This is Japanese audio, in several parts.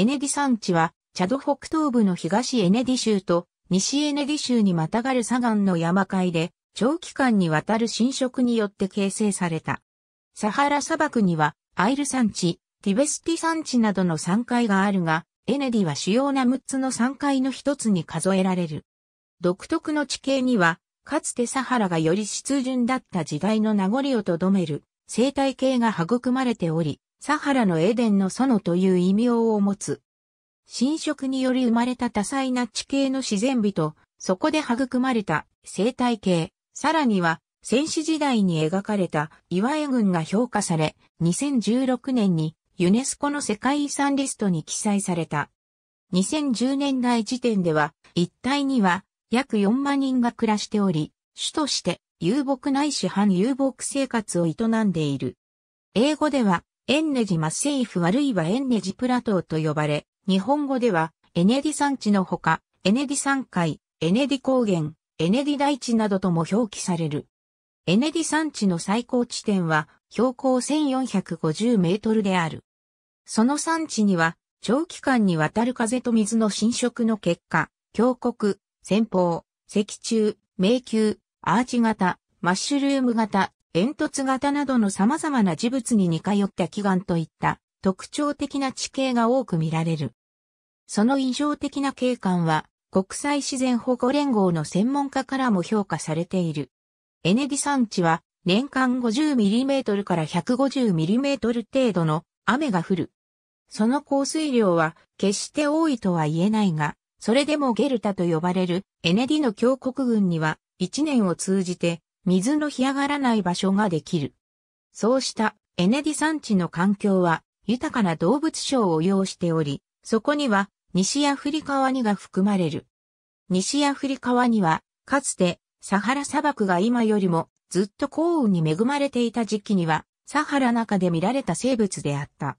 エネディ山地は、チャド北東部の東エネディ州と西エネディ州にまたがる砂岩の山海で、長期間にわたる侵食によって形成された。サハラ砂漠には、アイル山地、ティベスティ山地などの山海があるが、エネディは主要な6つの山海の一つに数えられる。独特の地形には、かつてサハラがより湿潤だった時代の名残をとどめる生態系が育まれており、サハラのエデンの園という異名を持つ。侵食により生まれた多彩な地形の自然美と、そこで育まれた生態系、さらには戦死時代に描かれた岩絵群が評価され、2016年にユネスコの世界遺産リストに記載された。2010年代時点では、一帯には約4万人が暮らしており、主として遊牧ないし半遊牧生活を営んでいる。英語では、エンネジマセイフあるいはエンネジプラトーと呼ばれ、日本語では、エネディ山地のほか、エネディ山海、エネディ高原、エネディ大地などとも表記される。エネディ山地の最高地点は標高1450メートルである。その山地には長期間にわたる風と水の浸食の結果、峡谷、先方、石柱、迷宮、アーチ型、マッシュルーム型、煙突型などの様々な事物に似通った奇岩といった特徴的な地形が多く見られる。その異常的な景観は国際自然保護連合の専門家からも評価されている。エネギ産地は年間 50mm から 150mm 程度の雨が降る。その降水量は決して多いとは言えないが、それでもゲルタと呼ばれるエネディの峡谷群には一年を通じて水の干上がらない場所ができる。そうしたエネディ山地の環境は豊かな動物賞を要しており、そこには西アフリカワニが含まれる。西アフリカワニは、かつてサハラ砂漠が今よりもずっと幸運に恵まれていた時期には、サハラ中で見られた生物であった。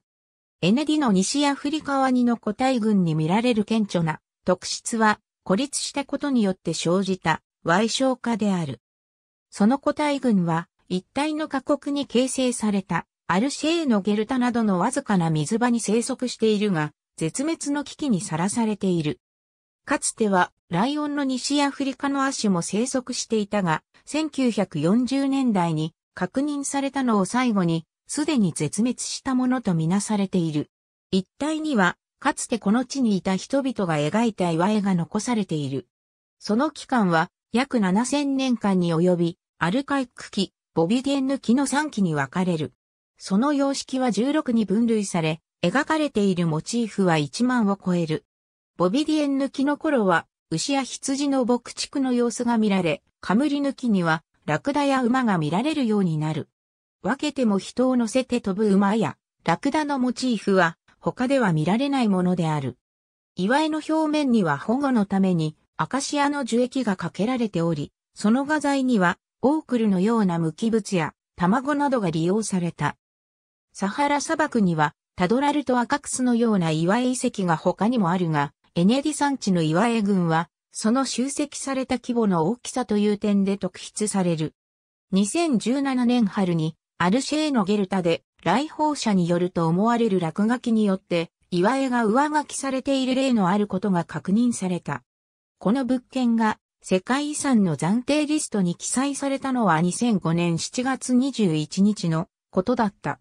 エネディの西アフリカワニの個体群に見られる顕著な特質は、孤立したことによって生じた矮小化である。その個体群は、一体の過酷に形成された、アルシェーノゲルタなどのわずかな水場に生息しているが、絶滅の危機にさらされている。かつては、ライオンの西アフリカの亜種も生息していたが、1940年代に確認されたのを最後に、すでに絶滅したものとみなされている。一帯には、かつてこの地にいた人々が描いた岩絵が残されている。その期間は、約7000年間に及び、アルカイック期、ボビゲンヌ期の3期に分かれる。その様式は16に分類され、描かれているモチーフは1万を超える。ボビディエン抜きの頃は、牛や羊の牧畜の様子が見られ、カムリ抜きには、ラクダや馬が見られるようになる。分けても人を乗せて飛ぶ馬や、ラクダのモチーフは、他では見られないものである。岩絵の表面には保護のために、アカシアの樹液がかけられており、その画材には、オークルのような無機物や卵などが利用された。サハラ砂漠には、タドラルとアカクスのような岩絵遺跡が他にもあるが、エネディ山地の岩絵群は、その集積された規模の大きさという点で特筆される。2017年春に、アルシェーのゲルタで、来訪者によると思われる落書きによって、岩絵が上書きされている例のあることが確認された。この物件が世界遺産の暫定リストに記載されたのは2005年7月21日のことだった。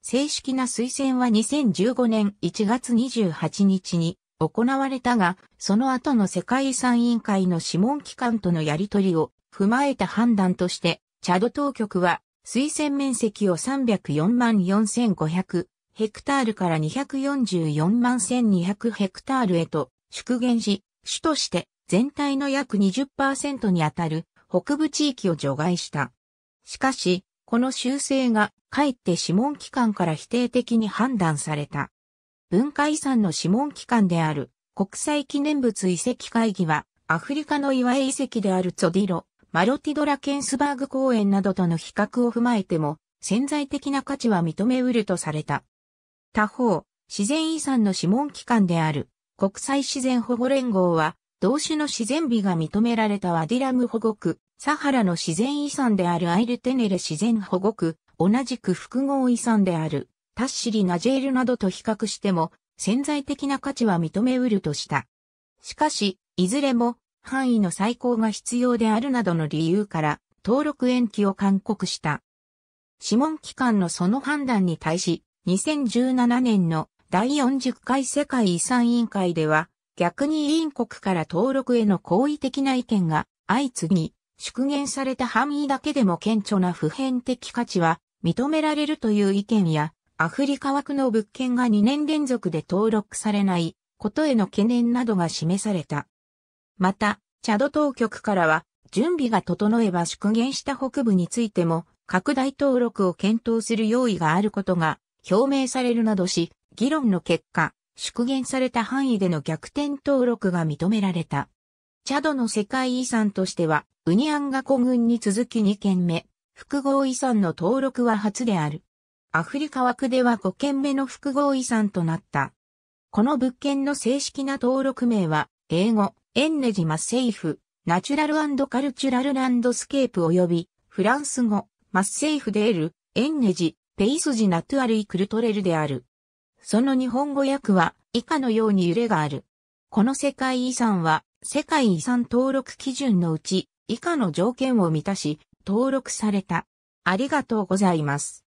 正式な推薦は2015年1月28日に行われたが、その後の世界遺産委員会の諮問機関とのやりとりを踏まえた判断として、チャド当局は推薦面積を304万4500ヘクタールから244万1200ヘクタールへと縮減し、主として全体の約20%にあたる北部地域を除外した。しかし、この修正がかえって諮問機関から否定的に判断された。文化遺産の諮問機関である国際記念物遺跡会議はアフリカの岩絵遺跡であるツォディロ、マロティドラケンスバーグ公園などとの比較を踏まえても潜在的な価値は認めうるとされた。他方、自然遺産の諮問機関である国際自然保護連合は、同種の自然美が認められたワディラム保護区、サハラの自然遺産であるアイルテネレ自然保護区、同じく複合遺産である、タッシリナジェールなどと比較しても、潜在的な価値は認めうるとした。しかし、いずれも、範囲の再考が必要であるなどの理由から、登録延期を勧告した。諮問機関のその判断に対し、2017年の第40回世界遺産委員会では、逆に委員国から登録への好意的な意見が相次ぎ、縮減された範囲だけでも顕著な普遍的価値は認められるという意見や、アフリカ枠の物件が2年連続で登録されないことへの懸念などが示された。また、チャド当局からは、準備が整えば縮減した北部についても、拡大登録を検討する用意があることが表明されるなどし、議論の結果、縮減された範囲での逆転登録が認められた。チャドの世界遺産としては、ウニアンガ古群に続き2件目、複合遺産の登録は初である。アフリカ枠では5件目の複合遺産となった。この物件の正式な登録名は、英語、エンネジマセイフ、ナチュラルカルチュラルランドスケープ及び、フランス語、マッセイフデール、エンネジ、ペイスジナトゥアルイクルトレルである。その日本語訳は以下のように揺れがある。この世界遺産は世界遺産登録基準のうち以下の条件を満たし登録された。ありがとうございます。